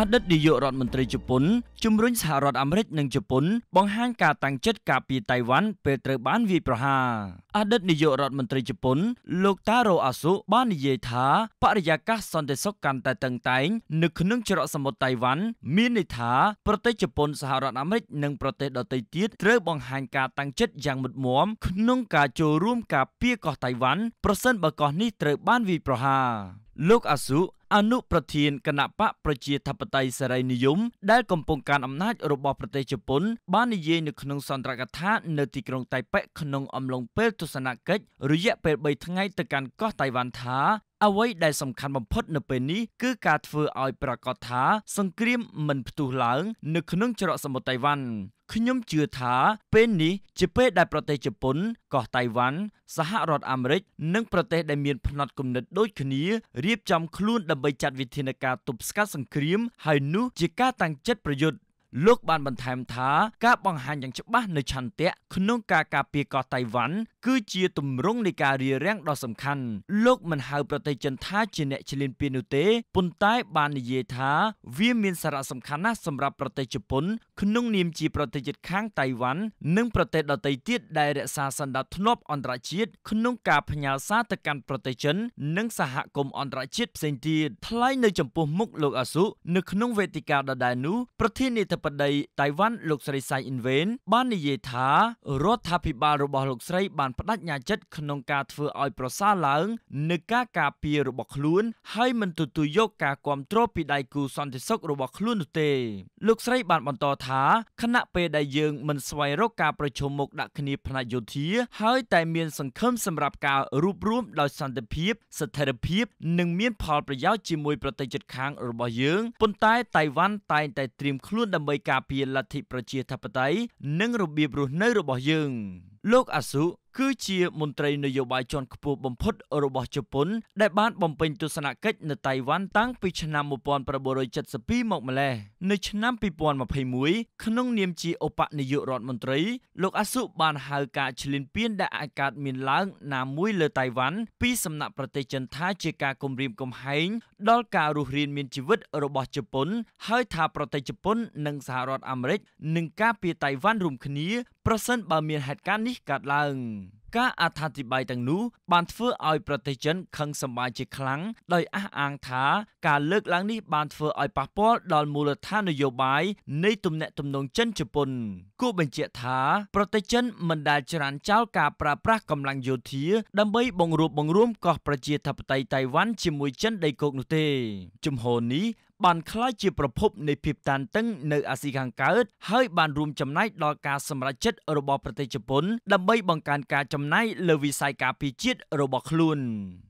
អតីតនាយករដ្ឋមន្ត្រីជប៉ុនជំរុញសហរដ្ឋអាមេរិកនិងជប៉ុន បង្ហាញការតាំងចិត្តការពារតៃវ៉ាន់ពេលត្រូវបានវាយប្រហារអតីតនាយករដ្ឋមន្ត្រីជប៉ុនលោកតារ៉ូអាស៊ូបាននិយាយថាបរិយាកាសសន្តិសុខកាន់តែតឹងតែង នៅក្នុងច្រកសមុទ្រតៃវ៉ាន់មានន័យថា ប្រទេសជប៉ុនសហរដ្ឋអាមេរិកនិងប្រទេសដទៃទៀតត្រូវបង្ហាញការតាំងចិត្តយ៉ាងមុតមមក្នុងការចូលរួមការពារកោះតៃវ៉ាន់ប្រសិនបើកោះនេះត្រូវបានវាយប្រហារលោកអាស៊ូអនុប្រធានគណៈបកប្រជាធិបតេយ្យសេរីនិយម ដែលកំពុងកាន់អំណាចរបស់ប្រទេសជប៉ុន បាននិយាយនៅក្នុងសន្ទរកថានៅទីក្រុងតៃប៉េក្នុងអំឡុងពេលទស្សនកិច្ចរយៈពេល3ថ្ងៃទៅកាន់កោះតៃវ៉ាន់ថា អ្វីដែលសំខាន់បំផុតនៅពេលនេះគឺការធ្វើឲ្យប្រកាសថា សង្គ្រាមមិនផ្ទុះឡើង នៅក្នុងច្រកសមុទ្រតៃវ៉ាន់ខ្ញុំជឿថាពេលនេះជាពេលដែលប្រទេសជប៉ុនកោះតៃវ៉ាន់សហរដ្ឋអាមេរិកនិងប្រទេសដែលមានផ្នត់គំនិតដូចគ្នារៀបចំខ្លួនដើម្បីដើម្បីចាត់វិធានការទប់ស្កាត់សង្គ្រាមហើយនោះជាការតាំងចិត្តប្រយុទ្ធលោកបានបន្ថែមថាការបង្ហាញយ៉ាងច្បាស់នៅឆន្ទៈក្នុងការការពារកោះតៃវ៉ាន់គឺជាទម្រង់នៃការរារាំងដ៏សំខាន់លោកមិនហៅប្រទេសចិនថាជាអ្នកឈ្លានពាននោះទេប៉ុន្តែបាននិយាយថាវាមានសារៈសំខាន់ណាស់សម្រាប់ប្រទេសជប៉ុនក្នុងនាមជាប្រទេសជិតខាងតៃវ៉ាន់និងប្រទេសដទៃទៀតដែលរក្សាសន្តិភាពអន្តរជាតិក្នុងការផ្ញើសារទៅកាន់ប្រទេសចិននិងសហគមន៍អន្តរជាតិផ្សេងទៀតថ្លែងនៅចំពោះមុខលោកអាស៊ូនៅក្នុងវេទិកាដដែលនោះប្រធានាធិបបតីតៃវ៉ាន់លោកស្រីសៃអ៊ិនវេនបាននិយាយថារដ្ឋាភិបាលរបស់លោកស្រី បានបដិញ្ញាចិត្តក្នុងការធ្វើឲ្យ ប្រសើរឡើងនឹងការការពាររបស់ខ្លួនហើយមិនទទួលយកការគ្រប់គ្រងពីដៃគូសន្តិសុខរបស់ខ្លួននោះទេលោកស្រីបានបន្តថាខណៈពេលដែលយើង មិនស្វែងរកការប្រជុំមុខដាក់គ្នាផ្នែកយោធាហើយតែមាន សង្ឃឹមសម្រាប់ការរួបរวมដោយសន្តិភាពស្ថិរភាពនិងមានផលប្រយោជន៍ជាមួយប្រទេសជិតខាងរបស់យើងប៉ុន្តែតៃវ៉ាន់តែងតែត្រៀមខ្លួនដើម្បីការពារលទ្ធិប្រជាធិបតេយ្យនិងរបៀបរស់នៅ របស់យើងលោកអាស៊ូគឺជាមន្ត្រីនយោបាយជាន់ខ្ពស់បំផុតរបស់ជប៉ុន ដែលបានបំពេញទស្សនកិច្ចនៅតៃវ៉ាន់តាំងពីឆ្នាំ1972មកម្ល៉េះនៅឆ្នាំ2021ក្នុង នាមជាឧបនាយករដ្ឋមន្ត្រីលោកអាសុបានហៅការឈ្លានពានដែលអាចកើតមានឡើងណាមួយលើតៃវ៉ាន់ពីសំណាក់ប្រទេសចិនថាជាការគំរាមកំហែងដល់ការរស់រានមានជីវិត របស់ជប៉ុន ហើយថាប្រទេសជប៉ុននិងសហរដ្ឋអាមេរិកនឹងការពារតៃវ៉ាន់រួមគ្នាប្រសិនបើមានហេតុការណ៍នេះកើតឡើង។ការអត្ថាធិប្បាយទាំងនោះ បានធ្វើឲ្យប្រទេសចិនខឹងសម្បាយជាខ្លាំងដោយអះអាងថាការលើកឡើងនេះបានធ្វើឲ្យប៉ះពាល់ដល់មូលដ្ឋាននយោបាយ នៃទំនាក់ទំនងចិនជប៉ុនគូបញ្ជាក់ថា ប្រទេសចិនមិនដែលច្រានចោលការប្រើប្រាស់កម្លាំងយោធា ដើម្បីបង្រួបបង្រួមកោះប្រជាធិបតេយ្យតៃវ៉ាន់ជាមួយចិនដីគោកនោះទេជំហរនេះបានក្លាយជាប្រភពនៃភាពតានតឹងនៅអាស៊ីខាងកើតហើយបានរួមចំណែកដល់ការសម្រេចចិត្តរបស់ប្រទេសជប៉ុន ដើម្បីបង្កើនការចំណាយលើវិស័យការពារជាតិរបស់ខ្លួន។